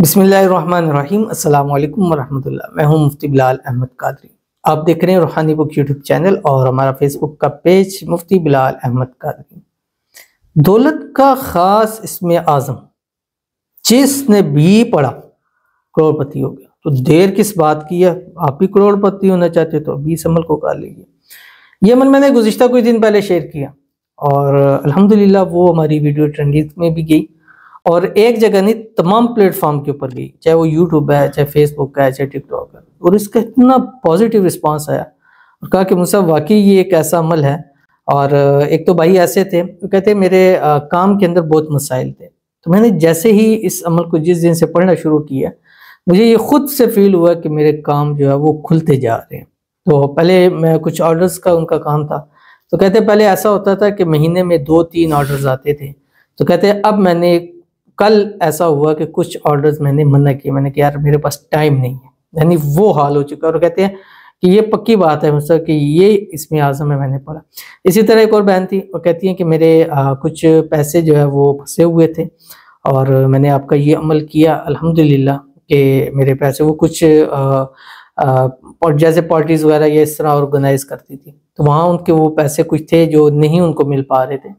बिसमीम अल्लाम वरहमदिल्ला मैं हूं मुफ्ती बिलाल अहमद कादरी आप देख रहे हैं रूहानी बुक यूट्यूब चैनल और हमारा फेसबुक का पेज मुफ्ती बिलाल अहमद कादरी दौलत का ख़ास इसमें आज़म जिसने भी पढ़ा करोड़पति हो गया तो देर किस बात की है आप भी करोड़पति होना चाहते तो अभी इस अमल को कर लीजिए ये अमल मैंने गुजशत कुछ दिन पहले शेयर किया और अल्हम्दुलिल्लाह वो हमारी वीडियो ट्रेंडिंग में भी गई और एक जगह नहीं तमाम प्लेटफॉर्म के ऊपर गई चाहे वो यूट्यूब है चाहे फेसबुक है चाहे टिकटॉक है और इसका इतना पॉजिटिव रिस्पांस आया और कहा कि मुझसे वाकई ये एक ऐसा अमल है और एक तो भाई ऐसे थे तो कहते मेरे काम के अंदर बहुत मसाइल थे तो मैंने जैसे ही इस अमल को जिस दिन से पढ़ना शुरू किया मुझे ये खुद से फील हुआ कि मेरे काम जो है वो खुलते जा रहे हैं तो पहले मैं कुछ ऑर्डर्स का उनका काम था तो कहते पहले ऐसा होता था कि महीने में दो तीन ऑर्डर्स आते थे तो कहते अब मैंने कल ऐसा हुआ कि कुछ ऑर्डर्स मैंने मना किए मैंने कहा यार मेरे पास टाइम नहीं है यानी वो हाल हो चुका है और कहते हैं कि ये पक्की बात है सर कि ये इसमें आज़म है मैंने पढ़ा इसी तरह एक और बहन थी और कहती हैं कि मेरे आ, कुछ पैसे जो है वो फंसे हुए थे और मैंने आपका ये अमल किया अल्हम्दुलिल्लाह कि मेरे पैसे वो कुछ आ, आ, जैसे पार्टीज़ वगैरह ये इस तरह ऑर्गेनाइज करती थी तो वहाँ उनके वो पैसे कुछ थे जो नहीं उनको मिल पा रहे थे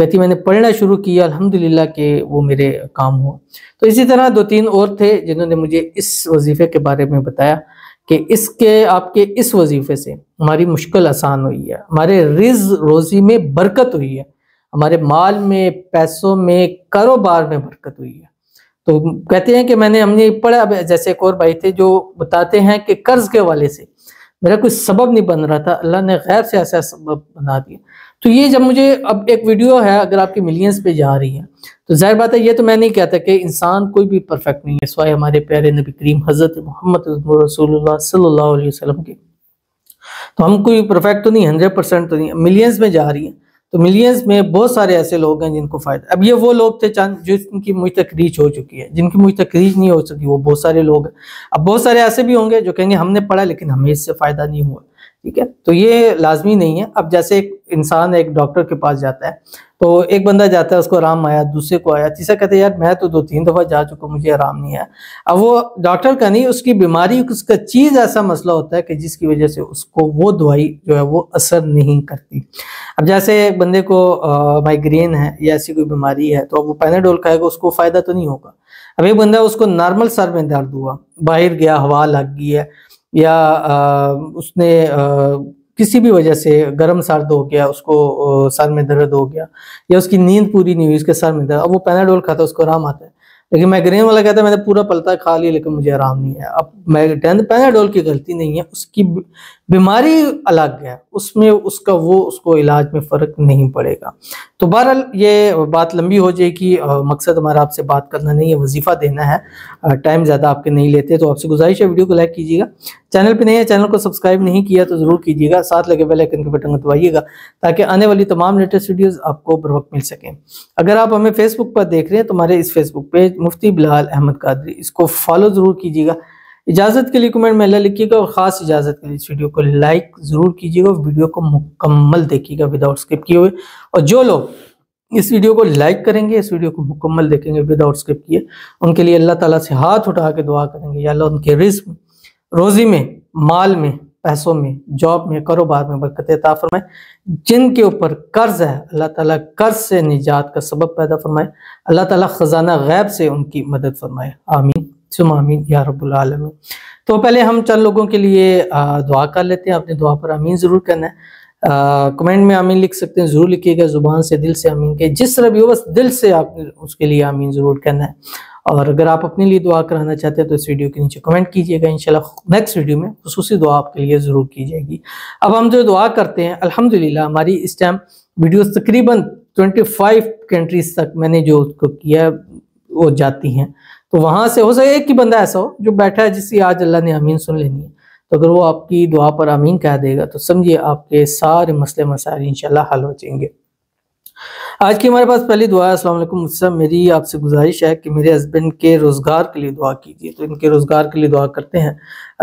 व्यक्ति मैंने पढ़ना शुरू किया अल्हम्दुलिल्लाह के वो मेरे काम हुआ तो इसी तरह दो तीन और थे जिन्होंने मुझे इस वजीफ़े के बारे में बताया कि इसके आपके इस वजीफ़े से हमारी मुश्किल आसान हुई है हमारे रिज रोज़ी में बरकत हुई है हमारे माल में पैसों में कारोबार में बरकत हुई है तो कहते हैं कि मैंने हमने पढ़ा जैसे एक और भाई थे जो बताते हैं कि कर्ज के वाले से मेरा कोई सबब नहीं बन रहा था अल्लाह ने गैर से ऐसा सबब बना दिया तो ये जब मुझे अब एक वीडियो है अगर आपकी मिलियंस पे जा रही है तो जाहिर बात है ये तो मैं नहीं कहता कि इंसान कोई भी परफेक्ट नहीं है सिवाय हमारे प्यारे नबी करीम हज़रत मोहम्मद रसूल के तो हम कोई परफेक्ट तो नहीं हंड्रेड परसेंट तो नहीं मिलियंस में जा रही है तो मिलियंस में बहुत सारे ऐसे लोग हैं जिनको फ़ायदा अब ये वो लोग थे चंद जो इनकी मुझ तक रीच हो चुकी है जिनकी मुझ तक रीच नहीं हो सकी वो बहुत सारे लोग हैं अब बहुत सारे ऐसे भी होंगे जो कहेंगे हमने पढ़ा लेकिन हमें इससे फ़ायदा नहीं हुआ ठीक है तो ये लाजमी नहीं है अब जैसे एक इंसान एक डॉक्टर के पास जाता है तो एक बंदा जाता है उसको आराम आया दूसरे को आया तीसरा कहते हैं यार मैं तो दो तीन दफ़ा जा चुका मुझे आराम नहीं आया अब वो डॉक्टर का नहीं उसकी बीमारी उसका चीज़ ऐसा मसला होता है कि जिसकी वजह से उसको वो दवाई जो है वो असर नहीं करती अब जैसे एक बंदे को माइग्रेन है या ऐसी कोई बीमारी है तो अब वो पैनाडोल खाएगा उसको फ़ायदा तो नहीं होगा अब एक बंदा उसको नॉर्मल सर में दर्द हुआ बाहर गया हवा लग गई है या आ, उसने आ, किसी भी वजह से गर्म सर्द हो गया उसको सर में दर्द हो गया या उसकी नींद पूरी नहीं हुई उसके सर में दर्द अब वो पैनाडोल खाता है उसको आराम आता है लेकिन माइग्रेन वाला कहता है मैंने पूरा पलता खा लिया लेकिन मुझे आराम नहीं है अब मैग्रेन पैनाडोल की गलती नहीं है उसकी बीमारी अलग है उसमें उसका वो उसको इलाज में फ़र्क नहीं पड़ेगा तो बहरहाल ये बात लंबी हो जाएगी मकसद हमारा आपसे बात करना नहीं है वजीफा देना है टाइम ज़्यादा आपके नहीं लेते तो आपसे गुजारिश है वीडियो को लाइक कीजिएगा चैनल पे नहीं है चैनल को सब्सक्राइब नहीं किया तो ज़रूर कीजिएगा साथ लगे वाले आइकन के बटन दबाइएगा ताकि आने वाली तमाम लेटेस्ट वीडियो आपको बर वक्त मिल सकें अगर आप हमें फेसबुक पर देख रहे हैं तो हमारे इस फेसबुक पेज मुफ्ती बिलाल अहमद कादरी इसको फॉलो ज़रूर कीजिएगा इजाज़त के लिए कमेंट में अल्लाह लिखिएगा और ख़ास इजाज़त के लिए इस वीडियो को लाइक ज़रूर कीजिएगा वीडियो को मुकम्मल देखिएगा विदाउट स्किप किए हुए और जो लोग इस वीडियो को लाइक करेंगे इस वीडियो को मुकम्मल देखेंगे विदाउट स्किप किए उनके लिए अल्लाह ताला से हाथ उठा के दुआ करेंगे या अल्लाह उनके रिस्क रोज़ी में माल में पैसों में जॉब में कारोबार में बरकत अता फरमाए जिनके ऊपर कर्ज है अल्लाह ताला कर्ज से निजात का सबब पैदा फरमाए अल्लाह ताला खजाना गैब से उनकी मदद फरमाए आमीन सुमामीन या रबालमीन तो पहले हम चंद लोगों के लिए दुआ कर लेते हैं अपने दुआ पर आमीन ज़रूर करना है कमेंट में आमीन लिख सकते हैं ज़रूर लिखिएगा ज़ुबान से दिल से अमीन के जिस तरह भी हो बस दिल से आप उसके लिए अमीन ज़रूर करना है और अगर आप अपने लिए दुआ कराना चाहते हैं तो इस वीडियो के नीचे कमेंट कीजिएगा इंशाल्लाह नेक्स्ट वीडियो में खसूसी दुआ आपके लिए ज़रूर की जाएगी अब हम जो दुआ करते हैं अल्हम्दुलिल्लाह हमारी इस टाइम वीडियोस तकरीबन 25 कंट्रीज तक मैंने जो उसको किया वो जाती हैं तो वहां से हो सके एक ही बंदा ऐसा हो जो बैठा है जिसकी आज अल्लाह ने अमीन सुन लेनी है तो अगर वो आपकी दुआ पर अमीन कह देगा तो समझिए आपके सारे मसले मसाले इनशाला हल हो जाएंगे आज की हमारे पास पहली दुआ है असल मुझसे मेरी आपसे गुजारिश है कि मेरे हस्बैंड के रोज़गार के लिए दुआ कीजिए तो इनके रोज़गार के लिए दुआ करते हैं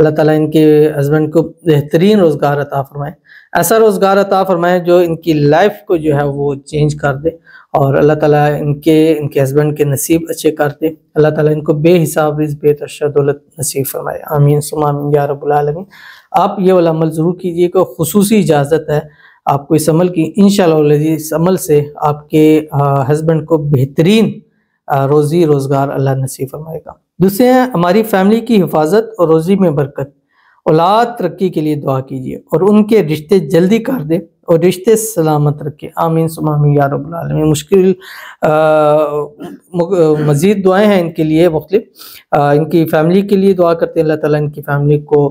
अल्लाह ताला इनके हस्बैंड को बेहतरीन रोज़गार अता फरमाए ऐसा रोज़गार अता फरमाए जो इनकी लाइफ को जो है वो चेंज कर दे और अल्लाह ताला इनके इनके हस्बैंड के नसीब अच्छे कर दे अल्लाह ताला इनको बेहिसाब इस बेतरशा दौलत नसीब फरमाए आमीन सुमामीन या आलमीन आप ये वाला अमल ज़रूर कीजिए कि खसूस इजाज़त है आपको इस अमल की इन इस अमल से आपके हस्बैंड को बेहतरीन रोज़ी रोज़गार अल्लाह नसीब फरमाएगा दूसरे हैं हमारी फैमिली की हिफाजत और रोज़ी में बरकत औलाद तरक्की के लिए दुआ कीजिए और उनके रिश्ते जल्दी कर दे और रिश्ते सलामत रखे आमीन सुमामी यारबालमी मुश्किल मज़ीद दुआएं हैं इनके लिए मुख्तफ इनकी फ़ैमिली के लिए दुआ करते हैं अल्लाह ताला इनकी फ़ैमिली को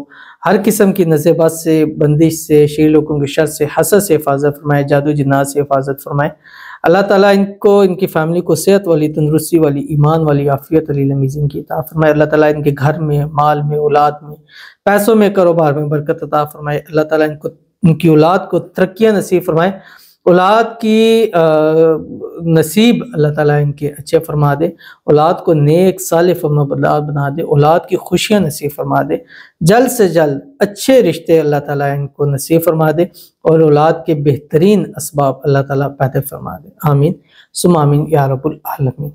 हर किस्म की नज़ेबात से बंदिश से शेर लोगों के शर से हसर से हिफाजत फरमाए जादू जनाज से हिफाजत फरमाए अल्लाह ताला इनको इनकी फ़ैमिली को सेहत वाली तंदरुस्ती वाली ईमान वाली आफ़ियत वाली लमीज़ इनकी अता फरमाए अल्लाह ताला इनके घर में माल में औलाद में पैसों में कारोबार में बरकत अता फरमाए अल्लाह ताला इनको उनकी औलाद को तरक्या नसीब फरमाए औलाद की नसीब अल्लाह ताला इनके अच्छे फरमा दे औलाद को नेक साल फरमाबदार बना दे औलाद की खुशियाँ नसीब फरमा दे जल्द से जल्द अच्छे रिश्ते अल्लाह ताला इनको नसीब फरमा दे और औलाद के बेहतरीन इसबाब अल्लाह ताला पैदा फरमा दे आमीन सुमामीन या रबुल आलमीन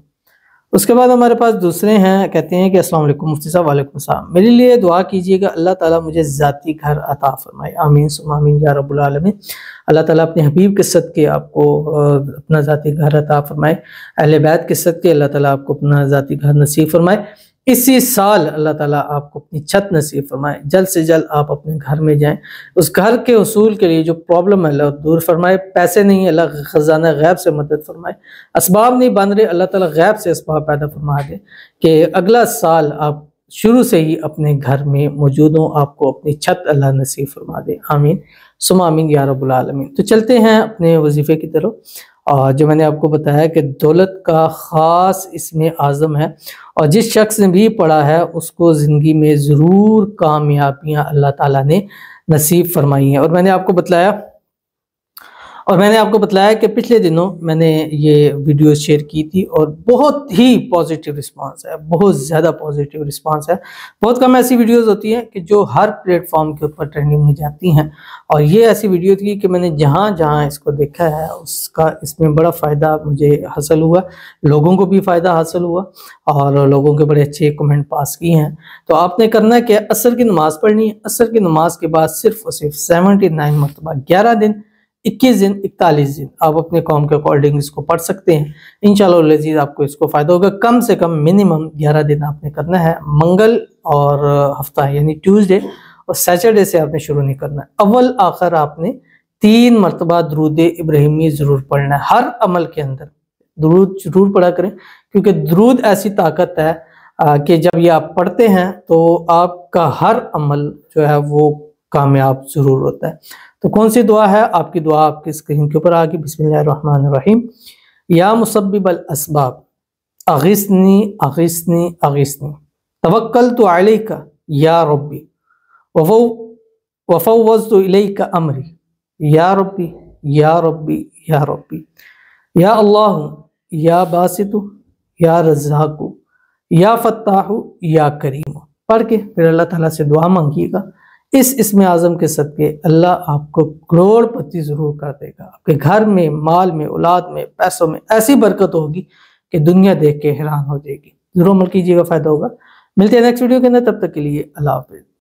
उसके बाद हमारे पास दूसरे हैं कहते हैं कि अस्सलाम वालेकुम मुफ्ती साहब वालेकुम साहब मेरे लिए दुआ कीजिएगा अल्लाह ताला मुझे ज़ाती घर अता फरमाए आमीन सुमामीन या रब्बुल आलमीन अल्लाह ताला अपने हबीब के सद के आपको अपना ज़ाती घर अता फरमाए अहल बैत के सद के अल्लाह ताला आपको अपना ज़ाती घर नसीब फरमाए इसी साल अल्लाह ताला आपको अपनी छत नसीब फरमाए जल्द से जल्द आप अपने घर में जाएं उस घर के असूल के लिए जो प्रॉब्लम है अल्लाह दूर फरमाए पैसे नहीं अल्लाह खजाना गैब से मदद फरमाए इसबाब नहीं बन रहे अल्लाह ताला गैब से इसबाब पैदा फरमा दे कि अगला साल आप शुरू से ही अपने घर में मौजूद हों आपको अपनी छत अल्लाह नसीब फरमा दे आमीन सुमामीन या रबालमीन तो चलते हैं अपने वजीफ़े की तरफ और जो मैंने आपको बताया कि दौलत का ख़ास इसमें आज़म है और जिस शख्स ने भी पढ़ा है उसको ज़िंदगी में ज़रूर कामयाबियाँ अल्लाह ताला ने नसीब फरमाई हैं और मैंने आपको बताया और मैंने आपको बताया कि पिछले दिनों मैंने ये वीडियो शेयर की थी और बहुत ही पॉजिटिव रिस्पांस है बहुत ज़्यादा पॉजिटिव रिस्पांस है बहुत कम ऐसी वीडियोस होती हैं कि जो हर प्लेटफॉर्म के ऊपर ट्रेंडिंग में जाती हैं और ये ऐसी वीडियो थी कि मैंने जहाँ जहाँ इसको देखा है उसका इसमें बड़ा फ़ायदा मुझे हासिल हुआ लोगों को भी फ़ायदा हासिल हुआ और लोगों के बड़े अच्छे कमेंट पास किए हैं तो आपने करना कि असर की नमाज़ पढ़नी है असर की नमाज के बाद सिर्फ और सिर्फ सेवेंटी नाइन मरतबा ग्यारह दिन इक्कीस दिन इकतालीस दिन आप अपने कॉम के अकॉर्डिंग इसको पढ़ सकते हैं इन लजीज आपको इसको फ़ायदा होगा कम से कम मिनिमम ग्यारह दिन आपने करना है मंगल और हफ्ता यानी ट्यूसडे और सैटरडे से आपने शुरू नहीं करना है अव्वल आखिर आपने तीन मरतबा द्रूद इब्राहिमी ज़रूर पढ़ना है हर अमल के अंदर दरूद जरूर पढ़ा करें क्योंकि दरूद ऐसी ताकत है कि जब ये आप पढ़ते हैं तो आपका हर अमल जो है वो कामयाब ज़रूर होता है तो कौन सी दुआ है आपकी दुआ आपकी स्क्रीन के ऊपर आ गई या मुसब्बिब असबाब अगस्नी अगस्नी अगिसनी तवक्ल तो आलई का या रब्बी वफो तो अली का अमरी या रब्बी या रब्बी या रब्बी या अल्लाह या बासितु या रज़ाकु या फ़त्ताहु या करीम पढ़ के फिर अल्लाह ताला से दुआ मांगिएगा इस इसमें आज़म के सदक़े अल्लाह आपको करोड़पति ज़रूर कर देगा आपके घर में माल में औलाद में पैसों में ऐसी बरकत होगी कि दुनिया देख के हैरान हो जाएगी ज़रूर अमल कीजिएगा फ़ायदा होगा मिलते हैं नेक्स्ट वीडियो के अंदर तब तक के लिए अल्लाह हाफिज़